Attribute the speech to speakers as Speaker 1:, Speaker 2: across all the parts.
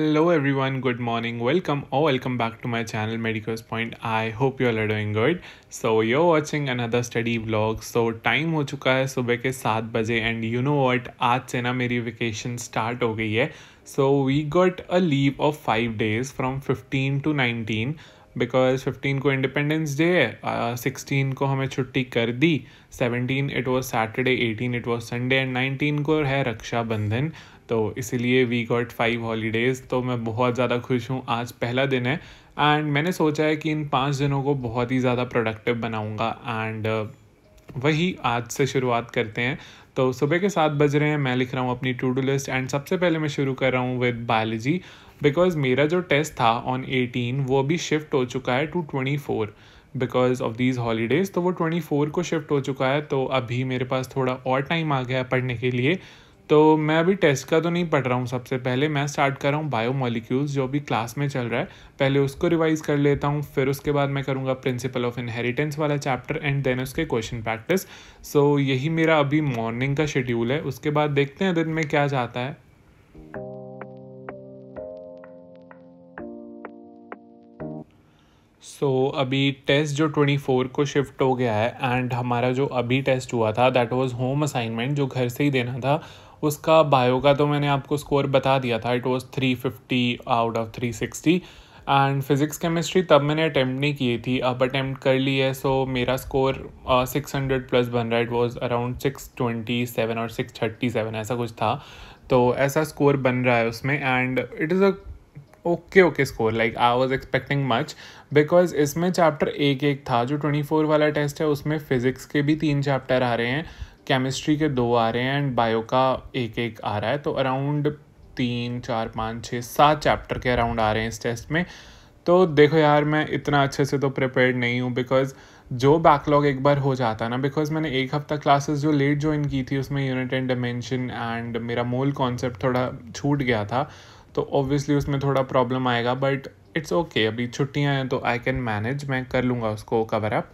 Speaker 1: Hello everyone, good morning, welcome welcome welcome back to my channel Medicos point I hope you are are doing so you are watching another study blog so time हो चुका है सुबह के सात बजे and you know what आज से ना मेरी वेकेशन स्टार्ट हो गई है so we got a leave of five days from fifteen to nineteen because fifteen को इंडिपेंडेंस डे है सिक्सटीन uh, को हमें छुट्टी कर दी seventeen it was Saturday eighteen it was Sunday and nineteen को है रक्षाबंधन तो इसीलिए वी गॉट फाइव हॉलीडेज़ तो मैं बहुत ज़्यादा खुश हूँ आज पहला दिन है एंड मैंने सोचा है कि इन पाँच दिनों को बहुत ही ज़्यादा प्रोडक्टिव बनाऊँगा एंड uh, वही आज से शुरुआत करते हैं तो सुबह के सात बज रहे हैं मैं लिख रहा हूँ अपनी टू डू लिस्ट एंड सबसे पहले मैं शुरू कर रहा हूँ विद बायोलॉजी बिकॉज मेरा जो टेस्ट था ऑन एटीन वो अभी शिफ्ट हो चुका है to twenty four because of these holidays तो वो ट्वेंटी फोर को शिफ्ट हो चुका है तो अभी मेरे पास थोड़ा और टाइम आ गया है पढ़ने के लिए तो मैं अभी टेस्ट का तो नहीं पढ़ रहा हूँ सबसे पहले मैं स्टार्ट कर रहा हूँ बायो मॉलिक्यूल्स जो अभी क्लास में चल रहा है पहले उसको रिवाइज कर लेता हूँ फिर उसके बाद मैं करूँगा प्रिंसिपल ऑफ इनहेरिटेंस वाला चैप्टर एंड देन उसके क्वेश्चन प्रैक्टिस सो यही मेरा अभी मॉर्निंग का शेड्यूल है उसके बाद देखते हैं दिन में क्या जाता है सो so, अभी टेस्ट जो 24 को शिफ्ट हो गया है एंड हमारा जो अभी टेस्ट हुआ था दैट वाज होम असाइनमेंट जो घर से ही देना था उसका बायो का तो मैंने आपको स्कोर बता दिया था it was three fifty out of three sixty and physics chemistry तब मैंने अटैम्प्ट नहीं की थी अब अटैम्प्ट कर ली है सो मेरा स्कोर सिक्स हंड्रेड प्लस बन रहा है it was around six twenty seven और सिक्स थर्टी सेवन ऐसा कुछ था तो ऐसा स्कोर बन रहा है उसमें and it is a okay okay score like I was expecting much because इसमें चैप्टर एक एक था जो ट्वेंटी फोर वाला टेस्ट है उसमें फिज़िक्स के भी तीन चैप्टर आ रहे हैं केमिस्ट्री के दो आ रहे हैं एंड बायो का एक एक आ रहा है तो अराउंड तीन चार पाँच छः सात चैप्टर के अराउंड आ रहे हैं इस टेस्ट में तो देखो यार मैं इतना अच्छे से तो प्रिपेयर नहीं हूँ बिकॉज़ जो बैकलॉग एक बार हो जाता ना बिकॉज मैंने एक हफ्ता क्लासेस जो लेट ज्वाइन की थी उसमें यूनिट एंड डिमेंशन एंड मेरा मोल कॉन्सेप्ट थोड़ा छूट गया था तो ऑब्वियसली उसमें थोड़ा प्रॉब्लम आएगा बट इट्स ओके अभी छुट्टियां हैं तो आई कैन मैनेज मैं कर लूँगा उसको कवर अप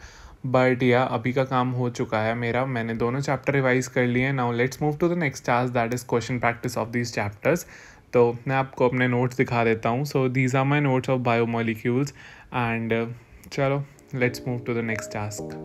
Speaker 1: बट या अभी का काम हो चुका है मेरा मैंने दोनों चैप्टर रिवाइज कर लिए now let's move to the next task that is question practice of these chapters तो मैं आपको अपने नोट्स दिखा देता हूँ so these are my notes of biomolecules and चलो let's move to the next task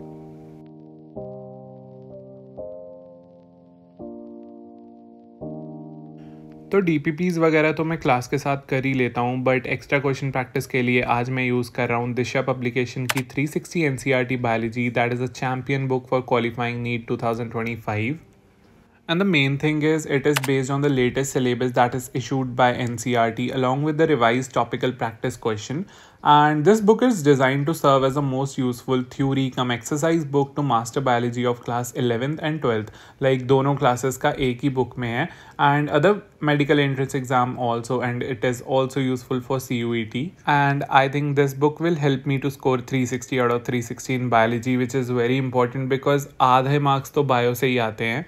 Speaker 1: तो डी वगैरह तो मैं क्लास के साथ कर ही लेता हूँ बट एक्स्ट्रा क्वेश्चन प्रैक्टिस के लिए आज मैं यूज़ कर रहा हूँ दिशा पब्लिकेशन की 360 T biology that is a champion book for qualifying NEET 2025 And the main thing is it is based on the latest syllabus that is issued by NCRT along with the revised topical practice question. And this book is designed to serve as a most useful theory come exercise book to master biology of class 11th and 12th. Like dono classes ka ek hi book mein hai. And other medical entrance exam also and it is also useful for CUET. And I think this book will help me to score 360 out of 360 in biology which is very important because aadhe marks to bio se hi aate hai.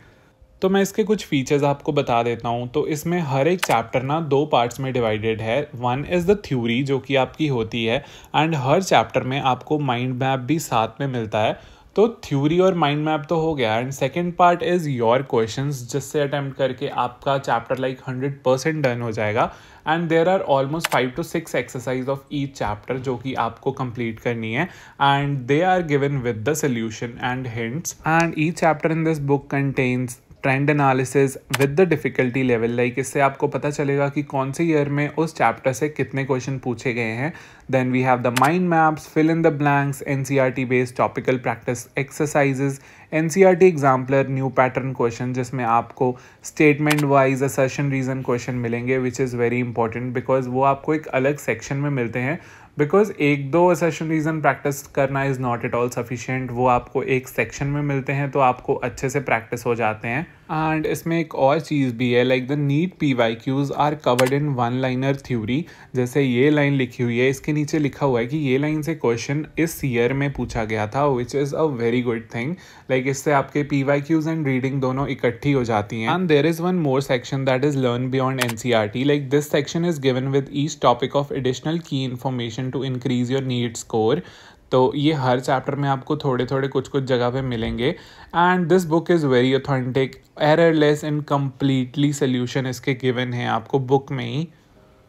Speaker 1: तो मैं इसके कुछ features आपको बता देता हूँ तो इसमें हर एक चैप्टर ना दो पार्ट्स में डिवाइडेड है वन इज़ द थ्योरी जो कि आपकी होती है एंड हर चैप्टर में आपको माइंड मैप भी साथ में मिलता है तो थ्योरी और माइंड मैप तो हो गया and second part is your question जिससे अटैम्प्ट करके आपका chapter like hundred percent done हो जाएगा and there are almost five to six exercise of each chapter जो कि आपको कंप्लीट करनी है and they are given with the solution and hints and each chapter in this book contains trend analysis with the difficulty level like इससे आपको पता चलेगा कि कौन से ईयर में उस चैप्टर से कितने क्वेश्चन पूछे गए हैं Then we have the mind maps, fill in the blanks, NCRT based topical practice exercises, NCRT exemplar new pattern question जिसमें आपको statement wise assertion reason question मिलेंगे which is very important because वो आपको एक अलग section में मिलते हैं बिकॉज एक दो असेशन रीज़न प्रैक्टिस करना is not at all sufficient वो आपको एक सेक्शन में मिलते हैं तो आपको अच्छे से प्रैक्टिस हो जाते हैं एंड इसमें एक और चीज़ भी है like the NEET P Y Qs are covered in one liner theory जैसे ये लाइन लिखी हुई है इसके नीचे लिखा हुआ है कि ये लाइन से क्वेश्चन इस ईयर में पूछा गया था which is a very good thing like इससे आपके P Y Qs and reading दोनों इकट्ठी हो जाती हैं and there is one more section that is learn beyond N C R T like this section is given with each topic of additional की information to increase your NEET score तो ये हर chapter में आपको थोड़े थोड़े कुछ कुछ जगह पे मिलेंगे and this book is very authentic errorless and completely solution इसके गिवन है आपको बुक में ही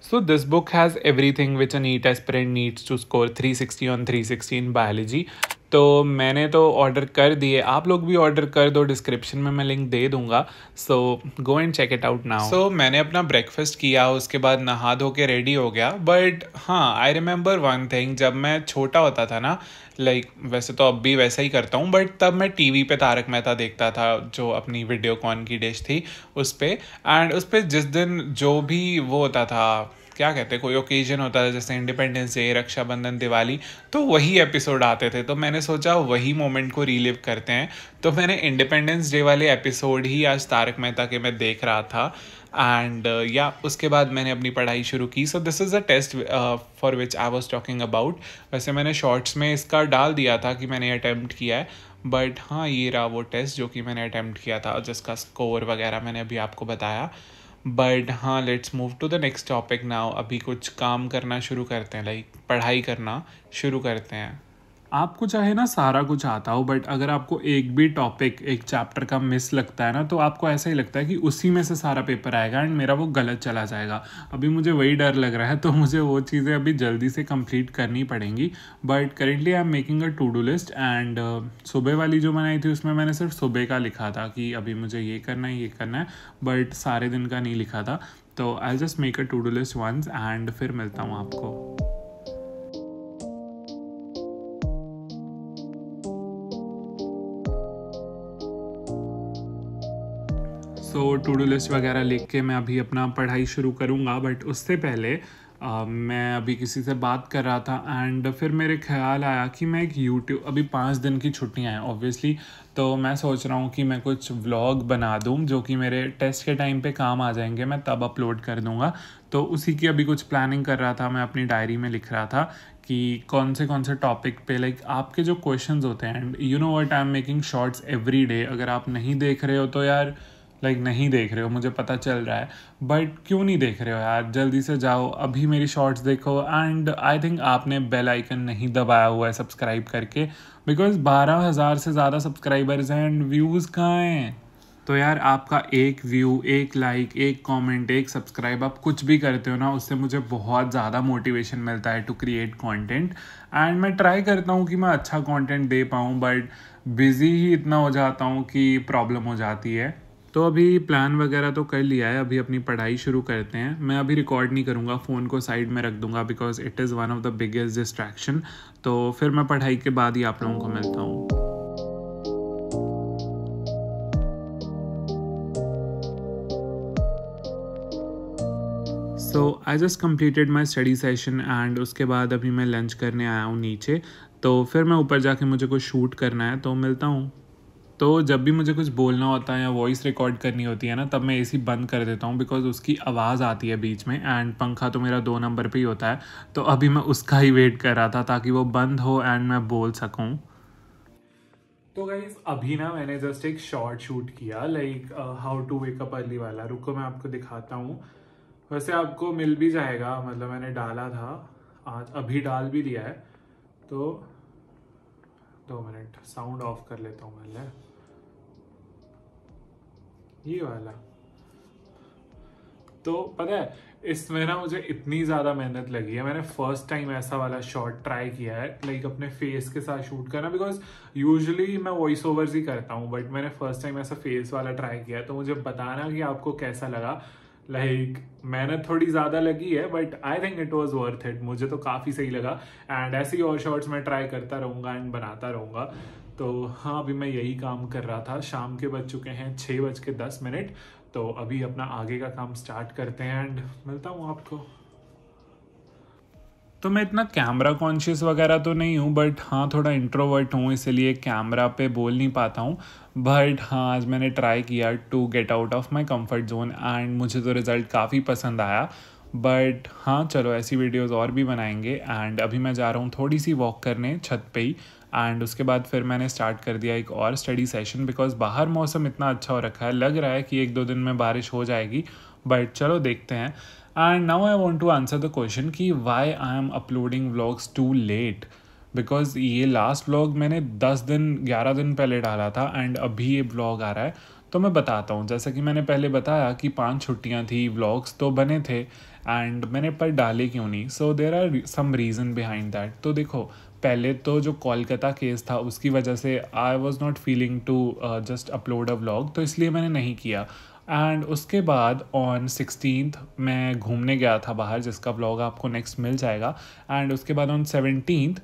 Speaker 1: so this book everything which has everything aspirant needs to score three sixty on three sixty in biology तो मैंने तो order कर दिए आप लोग भी ऑर्डर कर दो डिस्क्रिप्शन में मैं लिंक दे दूंगा so go and check it out now so मैंने अपना ब्रेकफास्ट किया उसके बाद नहा धो के रेडी हो गया बट हाँ आई रिमेंबर वन थिंग जब मैं छोटा होता था ना लाइक like, वैसे तो अब भी वैसा ही करता हूँ बट तब मैं टीवी पे तारक मेहता देखता था जो अपनी वीडियो कॉन की डिश थी उस पर एंड उस पर जिस दिन जो भी वो होता था क्या कहते हैं कोई ओकेजन होता है जैसे इंडिपेंडेंस डे रक्षाबंधन दिवाली तो वही एपिसोड आते थे तो मैंने सोचा वही मोमेंट को रिलिव करते हैं तो मैंने इंडिपेंडेंस डे वाले एपिसोड ही आज तारक मेहता के मैं देख रहा था एंड uh, या उसके बाद मैंने अपनी पढ़ाई शुरू की so this is a test for which I was talking about वैसे मैंने शॉर्ट्स में इसका डाल दिया था कि मैंने अटैम्प्ट किया है बट हाँ ये रहा वो टेस्ट जो कि मैंने अटैम्प्ट किया था जिसका स्कोर वगैरह मैंने अभी आपको बताया बट हाँ let's move to the next topic now अभी कुछ काम करना शुरू करते हैं लाइक पढ़ाई करना शुरू करते हैं आपको चाहे ना सारा कुछ आता हो बट अगर आपको एक भी टॉपिक एक चैप्टर का मिस लगता है ना तो आपको ऐसा ही लगता है कि उसी में से सारा पेपर आएगा एंड मेरा वो गलत चला जाएगा अभी मुझे वही डर लग रहा है तो मुझे वो चीज़ें अभी जल्दी से कंप्लीट करनी पड़ेंगी but currently I am making a to do list and सुबह वाली जो बनाई थी उसमें मैंने सिर्फ सुबह का लिखा था कि अभी मुझे ये करना है ये करना है बट सारे दिन का नहीं लिखा था तो I just make a to do list once and फिर मिलता हूँ आपको सो टू डू लिस्ट वगैरह लिख के मैं अभी अपना पढ़ाई शुरू करूँगा बट उससे पहले Uh, मैं अभी किसी से बात कर रहा था एंड फिर मेरे ख्याल आया कि मैं एक यूट्यूब अभी पाँच दिन की छुट्टियां हैं ऑब्वियसली तो मैं सोच रहा हूँ कि मैं कुछ व्लॉग बना दूँ जो कि मेरे टेस्ट के टाइम पे काम आ जाएंगे मैं तब अपलोड कर दूँगा तो उसी की अभी कुछ प्लानिंग कर रहा था मैं अपनी डायरी में लिख रहा था कि कौन से कौन से टॉपिक पे लाइक आपके जो क्वेश्चंस होते हैं and you know what I am making shorts every day अगर आप नहीं देख रहे हो तो यार लाइक like, नहीं देख रहे हो मुझे पता चल रहा है बट क्यों नहीं देख रहे हो यार जल्दी से जाओ अभी मेरी शॉर्ट्स देखो एंड आई थिंक आपने बेल आइकन नहीं दबाया हुआ है सब्सक्राइब करके बिकॉज बारह हज़ार से ज़्यादा सब्सक्राइबर्स हैं एंड व्यूज़ कहाँ हैं तो यार आपका एक व्यू एक लाइक एक कमेंट एक सब्सक्राइब आप कुछ भी करते हो ना उससे मुझे बहुत ज़्यादा मोटिवेशन मिलता है टू क्रिएट कंटेंट एंड मैं ट्राई करता हूँ कि मैं अच्छा कंटेंट दे पाऊँ बट बिज़ी ही इतना हो जाता हूँ कि प्रॉब्लम हो जाती है तो अभी प्लान वगैरह तो कर लिया है अभी अपनी पढ़ाई शुरू करते हैं मैं अभी रिकॉर्ड नहीं करूँगा फ़ोन को साइड में रख दूँगा because it is one of the biggest distraction तो फिर मैं पढ़ाई के बाद ही आप लोगों को मिलता हूँ so I just completed my study session and उसके बाद अभी मैं लंच करने आया हूँ नीचे तो फिर मैं ऊपर जाके मुझे कुछ शूट करना है तो मिलता हूँ तो जब भी मुझे कुछ बोलना होता है या वॉइस रिकॉर्ड करनी होती है ना तब मैं एसी बंद कर देता हूँ बिकॉज उसकी आवाज़ आती है बीच में एंड पंखा तो मेरा दो नंबर पे ही होता है तो अभी मैं उसका ही वेट कर रहा था ताकि वो बंद हो एंड मैं बोल सकूँ तो गाइज अभी ना मैंने जस्ट एक शॉर्ट शूट किया like how to wake up early वाला रुको मैं आपको दिखाता हूँ वैसे आपको मिल भी जाएगा मतलब मैंने डाला था आज अभी डाल भी दिया है तो दो मिनट साउंड ऑफ कर लेता हूँ मैं ये वाला तो पता है इसमें ना मुझे इतनी ज़्यादा मेहनत लगी है मैंने फर्स्ट टाइम ऐसा वाला शॉट ट्राई किया है लाइक अपने फेस के साथ शूट करना बिकॉज यूजुअली मैं वॉइस ओवर ही करता हूँ बट मैंने फर्स्ट टाइम ऐसा फेस वाला ट्राई किया तो मुझे बताना कि आपको कैसा लगा लाइक like, मेहनत थोड़ी ज़्यादा लगी है but I think it was worth it मुझे तो काफ़ी सही लगा एंड ऐसे ही और शॉर्ट्स मैं ट्राई करता रहूँगा एंड बनाता रहूँगा तो हाँ अभी मैं यही काम कर रहा था शाम के बज चुके हैं छः बज के दस मिनट तो अभी अपना आगे का काम स्टार्ट करते हैं एंड मिलता हूँ आपको तो मैं इतना कैमरा कॉन्शियस वगैरह तो नहीं हूँ बट हाँ थोड़ा इंट्रोवर्ट हूँ इसलिए कैमरा पे बोल नहीं पाता हूँ बट हाँ आज मैंने ट्राई किया to get out of my comfort zone and मुझे तो रिज़ल्ट काफ़ी पसंद आया बट हाँ चलो ऐसी वीडियोस और भी बनाएंगे एंड अभी मैं जा रहा हूँ थोड़ी सी वॉक करने छत पे ही एंड उसके बाद फिर मैंने स्टार्ट कर दिया एक और स्टडी सेशन बिकॉज बाहर मौसम इतना अच्छा हो रखा है लग रहा है कि एक दो दिन में बारिश हो जाएगी बट चलो देखते हैं and now I want to answer the question कि why I am uploading vlogs too late because ये लास्ट व्लॉग मैंने दस दिन ग्यारह दिन पहले डाला था एंड अभी ये व्लॉग आ रहा है तो मैं बताता हूँ जैसा कि मैंने पहले बताया कि पांच छुट्टियाँ थी व्लॉग्स तो बने थे एंड मैंने पर डाले क्यों नहीं so there are some reason behind that तो देखो पहले तो जो कोलकाता केस था उसकी वजह से I was not feeling to just upload a vlog तो इसलिए मैंने नहीं किया एंड उसके बाद ऑन सिक्सटीन मैं घूमने गया था बाहर जिसका ब्लॉग आपको नेक्स्ट मिल जाएगा एंड उसके बाद ऑन सेवनटीन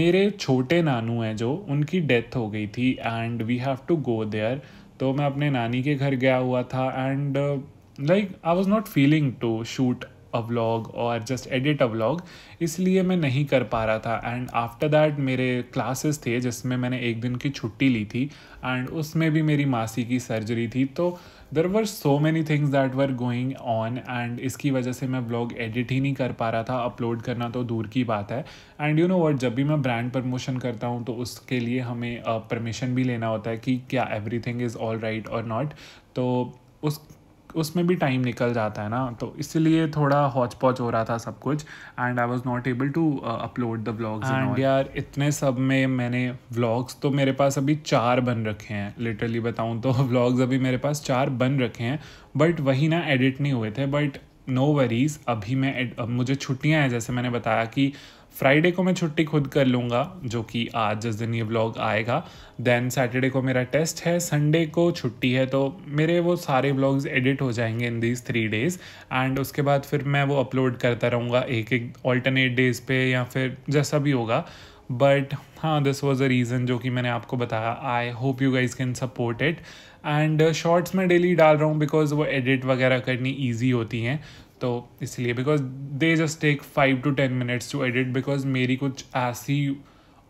Speaker 1: मेरे छोटे नानू हैं जो उनकी डेथ हो गई थी and we have to go there तो मैं अपने नानी के घर गया हुआ था and like I was not feeling to shoot a vlog और जस्ट एडिट अ व्लॉग इसलिए मैं नहीं कर पा रहा था एंड आफ्टर दैट मेरे क्लासेस थे जिसमें मैंने एक दिन की छुट्टी ली थी एंड उसमें भी मेरी मासी की सर्जरी थी तो there were so many things that were going on and इसकी वजह से मैं ब्लॉग एडिट ही नहीं कर पा रहा था अपलोड करना तो दूर की बात है एंड यू नो वट जब भी मैं ब्रांड प्रमोशन करता हूँ तो उसके लिए हमें परमिशन भी लेना होता है कि क्या everything is all right और नॉट तो उस उसमें भी टाइम निकल जाता है ना तो इसीलिए थोड़ा हॉच पॉच हो रहा था सब कुछ and I was not able to upload the vlogs and यार इतने सब में मैंने व्लॉग्स तो मेरे पास अभी चार बन रखे हैं लिटरली बताऊँ तो व्लॉग्स अभी मेरे पास चार बन रखे हैं बट वही ना एडिट नहीं हुए थे बट नो वरीज़ अभी मैं मुझे छुट्टियाँ हैं जैसे मैंने बताया कि फ्राइडे को मैं छुट्टी खुद कर लूँगा जो कि आज जिस दिन ये ब्लॉग आएगा देन सैटरडे को मेरा टेस्ट है संडे को छुट्टी है तो मेरे वो सारे ब्लॉग्स एडिट हो जाएंगे in these three days and उसके बाद फिर मैं वो अपलोड करता रहूँगा एक एक ऑल्टरनेट डेज़ पे या फिर जैसा भी होगा बट हाँ दिस वॉज अ रीज़न जो कि मैंने आपको बताया I hope you guys can support it and shorts मैं डेली डाल रहा हूँ बिकॉज वो एडिट वगैरह करनी ईजी होती हैं तो इसलिए because they just take five to ten minutes to edit because मेरी कुछ ऐसी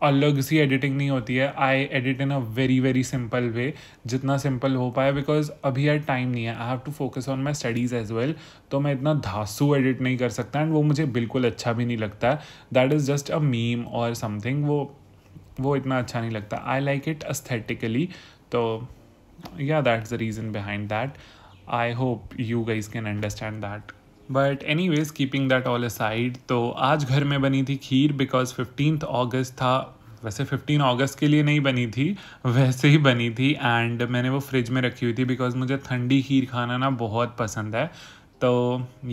Speaker 1: अलग सी एडिटिंग नहीं होती है I edit in a very very simple way जितना सिंपल हो पाए बिकॉज अभी यार टाइम नहीं है I have to focus on my studies as well तो मैं इतना धासू एडिट नहीं कर सकता एंड वो मुझे बिल्कुल अच्छा भी नहीं लगता that is just a meme और समथिंग वो वो इतना अच्छा नहीं लगता आई लाइक इट अस्थेटिकली तो yeah that's the reason behind that I hope you guys can understand that but anyways keeping that all aside तो आज घर में बनी थी खीर बिकॉज फिफ्टीन ऑगस्ट था वैसे 15 अगस्त के लिए नहीं बनी थी वैसे ही बनी थी एंड मैंने वो फ्रिज में रखी हुई थी बिकॉज मुझे ठंडी खीर खाना ना बहुत पसंद है तो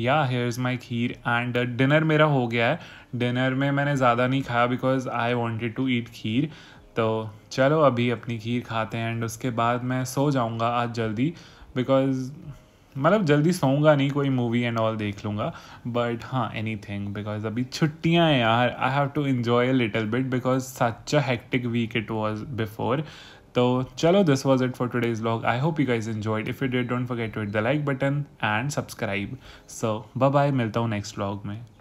Speaker 1: yeah here is my kheer and dinner मेरा हो गया है डिनर में मैंने ज़्यादा नहीं खाया because I wanted to eat kheer तो चलो अभी अपनी खीर खाते हैं एंड उसके बाद मैं सो जाऊँगा आज जल्दी बिकॉज़ मतलब जल्दी सोऊंगा नहीं कोई मूवी एंड ऑल देख लूँगा बट हाँ एनी थिंग बिकॉज अभी छुट्टियाँ हैं यार I have to enjoy a little bit because such a hectic week it was before तो चलो this was it for today's blog I hope you guys enjoyed if you did don't forget to it the like button and subscribe so bye मिलता हूँ next blog में